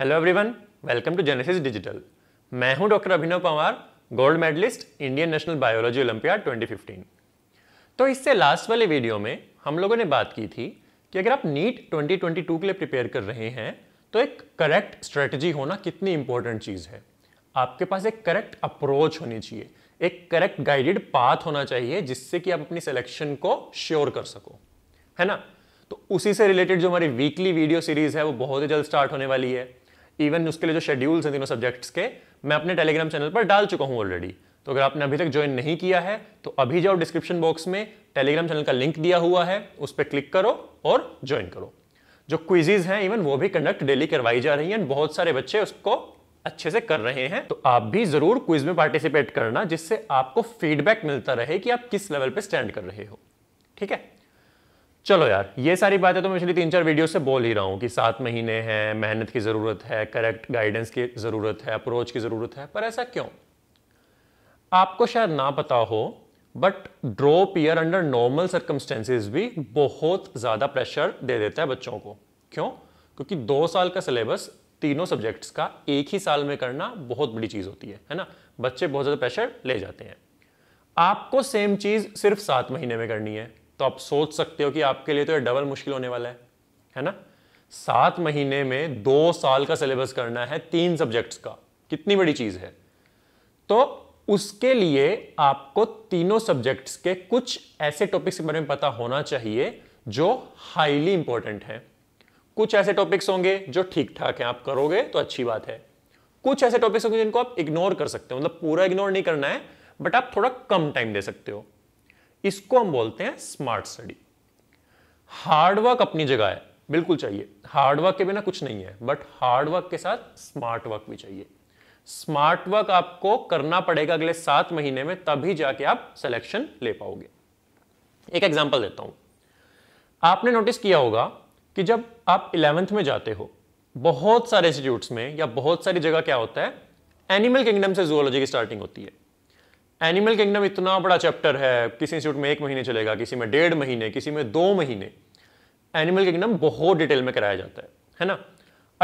hello everyone welcome to Genesis digital मैं हूं doctor Abhinav Pawar gold medalist Indian national biology olympiad 2015 तो इससे last वाले वीडियो में हम लोगों ने बात की थी कि अगर आप नीट 2022 के लिए प्रिपेयर कर रहे हैं तो एक करेक्ट स्ट्रेटजी होना कितनी इंपॉर्टेंट चीज़ है आपके पास एक करेक्ट अप्रोच होनी चाहिए एक करेक्ट गाइडेड पाथ होना चाहिए जिससे कि आप अपनी सिलेक्शन को श्योर कर सको है ना तो उसी से रिलेटेड जो हमारी वीकली वीडियो सीरीज है वो बहुत ही जल्द स्टार्ट होने वाली है इवन उसके लिए जो शेड्यूल्स हैं तीनों सब्जेक्ट्स के मैं अपने टेलीग्राम चैनल पर डाल चुका हूँ ऑलरेडी तो अगर आपने अभी तक ज्वाइन नहीं किया है तो अभी जाओ डिस्क्रिप्शन बॉक्स में टेलीग्राम चैनल का लिंक दिया हुआ है उस पर क्लिक करो और ज्वाइन करो जो क्विजीज हैं इवन वो भी कंडक्ट डेली करवाई जा रही हैं बहुत सारे बच्चे उसको अच्छे से कर रहे हैं तो आप भी जरूर क्विज में पार्टिसिपेट करना जिससे आपको फीडबैक मिलता रहे कि आप किस लेवल पे स्टैंड कर रहे हो ठीक है चलो यार ये सारी बातें तो मैं पिछली तीन चार वीडियो से बोल ही रहा हूँ कि सात महीने हैं मेहनत की ज़रूरत है करेक्ट गाइडेंस की ज़रूरत है अप्रोच की ज़रूरत है पर ऐसा क्यों आपको शायद ना पता हो but drop year under normal circumstances भी बहुत ज़्यादा प्रेशर दे देता है बच्चों को क्यों क्योंकि दो साल का सिलेबस तीनों सब्जेक्ट्स का एक ही साल में करना बहुत बड़ी चीज़ होती है है ना बच्चे बहुत ज़्यादा प्रेशर ले जाते हैं आपको सेम चीज़ सिर्फ सात महीने में करनी है तो आप सोच सकते हो कि आपके लिए तो ये डबल मुश्किल होने वाला है है ना सात महीने में दो साल का सिलेबस करना है तीन सब्जेक्ट्स का कितनी बड़ी चीज है तो उसके लिए आपको तीनों सब्जेक्ट्स के कुछ ऐसे टॉपिक्स के बारे में पता होना चाहिए जो हाईली इंपॉर्टेंट हैं कुछ ऐसे टॉपिक्स होंगे जो ठीक ठाक हैं आप करोगे तो अच्छी बात है कुछ ऐसे टॉपिक्स होंगे जिनको आप इग्नोर कर सकते हो मतलब पूरा इग्नोर नहीं करना है बट आप थोड़ा कम टाइम दे सकते हो इसको हम बोलते हैं स्मार्ट स्टडी हार्डवर्क अपनी जगह है बिल्कुल चाहिए हार्डवर्क के बिना कुछ नहीं है बट हार्डवर्क के साथ स्मार्ट वर्क भी चाहिए स्मार्ट वर्क आपको करना पड़ेगा अगले सात महीने में तभी जाके आप सिलेक्शन ले पाओगे एक एग्जाम्पल देता हूं आपने नोटिस किया होगा कि जब आप इलेवेंथ में जाते हो बहुत सारे इंस्टीट्यूट में या बहुत सारी जगह क्या होता है एनिमल किंगडम से जूलॉजी की स्टार्टिंग होती है एनिमल किंगडम इतना बड़ा चैप्टर है किसी इंस्टीट्यूट में एक महीने चलेगा किसी में डेढ़ महीने किसी में दो महीने एनिमल किंगडम बहुत डिटेल में कराया जाता है है ना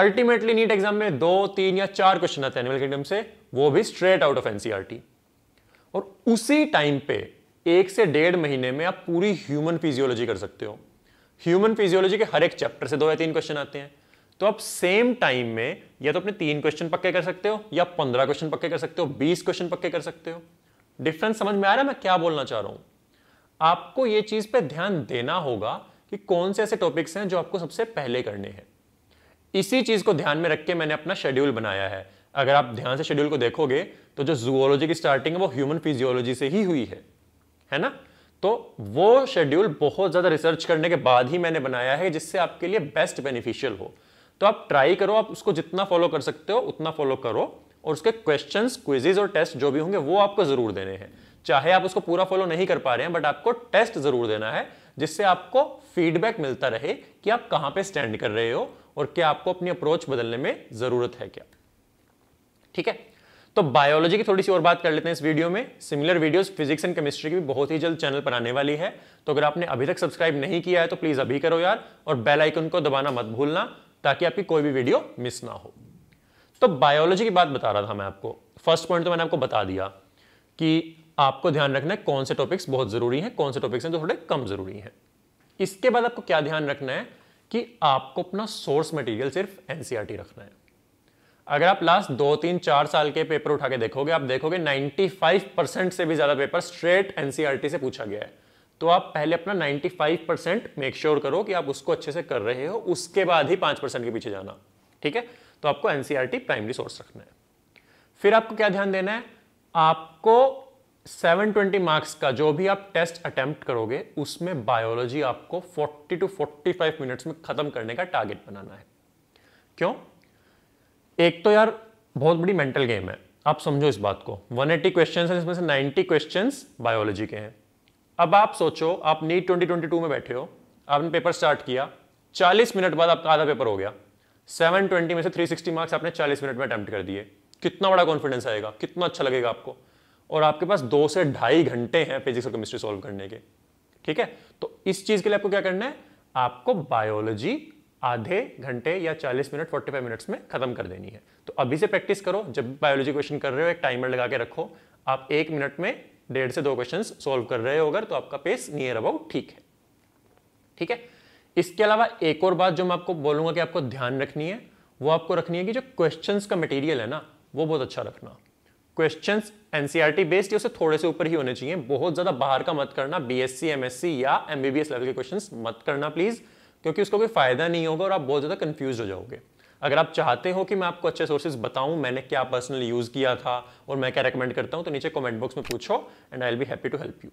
अल्टीमेटली नीट एग्जाम में दो तीन या चार क्वेश्चन आते हैं एनिमल किंगडम से वो भी स्ट्रेट आउट ऑफ एनसीआरटी और उसी टाइम पे एक से डेढ़ महीने में आप पूरी ह्यूमन फिजियोलॉजी कर सकते हो ह्यूमन फिजियोलॉजी के हर एक चैप्टर से दो या तीन क्वेश्चन आते हैं तो आप सेम टाइम में या तो अपने तीन क्वेश्चन पक्के कर सकते हो या पंद्रह क्वेश्चन पक्के कर सकते हो बीस क्वेश्चन पक्के कर सकते हो डिफरेंस समझ में आ रहा है मैं क्या बोलना चाह रहा हूं आपको यह चीज पे ध्यान देना होगा कि कौन से ऐसे टॉपिक्स हैं जो आपको सबसे पहले करने हैं इसी चीज को ध्यान में रख के मैंने अपना शेड्यूल बनाया है अगर आप ध्यान से शेड्यूल को देखोगे तो जो जूलॉजी की स्टार्टिंग है वो ह्यूमन फिजियोलॉजी से ही हुई है है ना तो वो शेड्यूल बहुत ज़्यादा रिसर्च करने के बाद ही मैंने बनाया है जिससे आपके लिए बेस्ट बेनिफिशियल हो तो आप ट्राई करो आप उसको जितना फॉलो कर सकते हो उतना फॉलो करो और उसके क्वेश्चन क्विजीज और टेस्ट जो भी होंगे वो आपको जरूर देने हैं चाहे आप उसको पूरा फॉलो नहीं कर पा रहे हैं बट आपको टेस्ट जरूर देना है जिससे आपको फीडबैक मिलता रहे कि आप कहां पे स्टैंड कर रहे हो और क्या आपको अपनी अप्रोच बदलने में जरूरत है क्या ठीक है तो बायोलॉजी की थोड़ी सी और बात कर लेते हैं इस वीडियो में similar videos physics and chemistry की भी बहुत ही जल्द चैनल पर आने वाली है तो अगर आपने अभी तक सब्सक्राइब नहीं किया है तो प्लीज अभी करो यार और बेलाइकन को दबाना मत भूलना ताकि आपकी कोई भी वीडियो मिस ना हो तो बायोलॉजी की बात बता रहा था मैं आपको फर्स्ट पॉइंट तो मैंने आपको बता दिया कि आपको ध्यान रखना है कौन से टॉपिक्स बहुत ज़रूरी हैं कौन से टॉपिक्स हैं जो थोड़े कम ज़रूरी हैं इसके बाद आपको क्या ध्यान रखना है कि आपको अपना सोर्स मटेरियल सिर्फ एनसीईआरटी e रखना है अगर आप लास्ट दो तीन चार साल के पेपर उठा के देखोगे आप देखोगे 95 परसेंट से भी ज़्यादा पेपर स्ट्रेट एनसीआरटी से पूछा गया है तो आप पहले अपना 95 परसेंट मेक श्योर करो कि आप उसको अच्छे से कर रहे हो उसके बाद ही पांच परसेंट के पीछे जाना ठीक है तो आपको एनसीईआरटी प्राइमरी सोर्स रखना है फिर आपको क्या ध्यान देना है आपको 720 मार्क्स का जो भी आप टेस्ट अटेम्प्ट करोगे उसमें बायोलॉजी आपको 40 टू 45 मिनट्स में खत्म करने का टारगेट बनाना है क्यों एक तो यार बहुत बड़ी मेंटल गेम है आप समझो इस बात को 180 क्वेश्चन है जिसमें से 90 क्वेश्चन बायोलॉजी के हैं अब आप सोचो आप नीट 2022 में बैठे हो आपने पेपर स्टार्ट किया 40 मिनट बाद आपका आधा पेपर हो गया 720 में से 360 मार्क्स आपने 40 मिनट में अटैम्प्ट कर दिए कितना बड़ा कॉन्फिडेंस आएगा कितना अच्छा लगेगा आपको और आपके पास दो से ढाई घंटे हैं फिजिक्स और केमिस्ट्री सॉल्व करने के ठीक है तो इस चीज के लिए आपको क्या करना है आपको बायोलॉजी आधे घंटे या 40 मिनट 45 मिनट्स में खत्म कर देनी है तो अभी से प्रैक्टिस करो जब बायोलॉजी क्वेश्चन कर रहे हो एक टाइमर लगा के रखो आप एक मिनट में डेढ़ से दो क्वेश्चन सॉल्व कर रहे हो अगर तो आपका पेस नियर अबाउट ठीक है ठीक है इसके अलावा एक और बात जो मैं आपको बोलूंगा कि आपको ध्यान रखनी है वो आपको रखनी है कि जो क्वेश्चंस का मटेरियल है ना वो बहुत अच्छा रखना क्वेश्चंस एनसीईआरटी बेस्ड उसे थोड़े से ऊपर ही होने चाहिए बहुत ज्यादा बाहर का मत करना बीएससी एमएससी या एमबीबीएस लेवल के क्वेश्चन मत करना प्लीज क्योंकि उसका कोई फायदा नहीं होगा और आप बहुत ज्यादा कंफ्यूज हो जाओगे अगर आप चाहते हो कि मैं आपको अच्छे सोर्सेज बताऊं मैंने क्या पर्सनली यूज किया था और मैं क्या रेकमेंड करता हूं तो नीचे कमेंट बॉक्स में पूछो and I will be happy to help you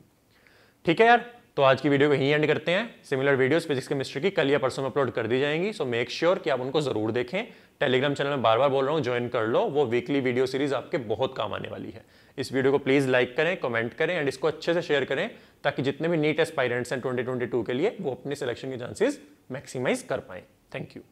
ठीक है यार तो आज की वीडियो को यहीं एंड करते हैं सिमिलर वीडियोस फिजिक्स केमिस्ट्री की कल या परसों में अपलोड कर दी जाएंगी सो मेक श्योर कि आप उनको जरूर देखें टेलीग्राम चैनल में बार बार बोल रहा हूँ ज्वाइन कर लो वो वीकली वीडियो सीरीज आपके बहुत काम आने वाली है इस वीडियो को प्लीज लाइक करें कमेंट करें एंड इसको अच्छे से शेयर करें ताकि जितने भी नीट एस्पायरेंट्स हैं ट्वेंटी के लिए वो अपने सिलेक्शन के चांसेस मैक्सिमाइज कर पाएं थैंक यू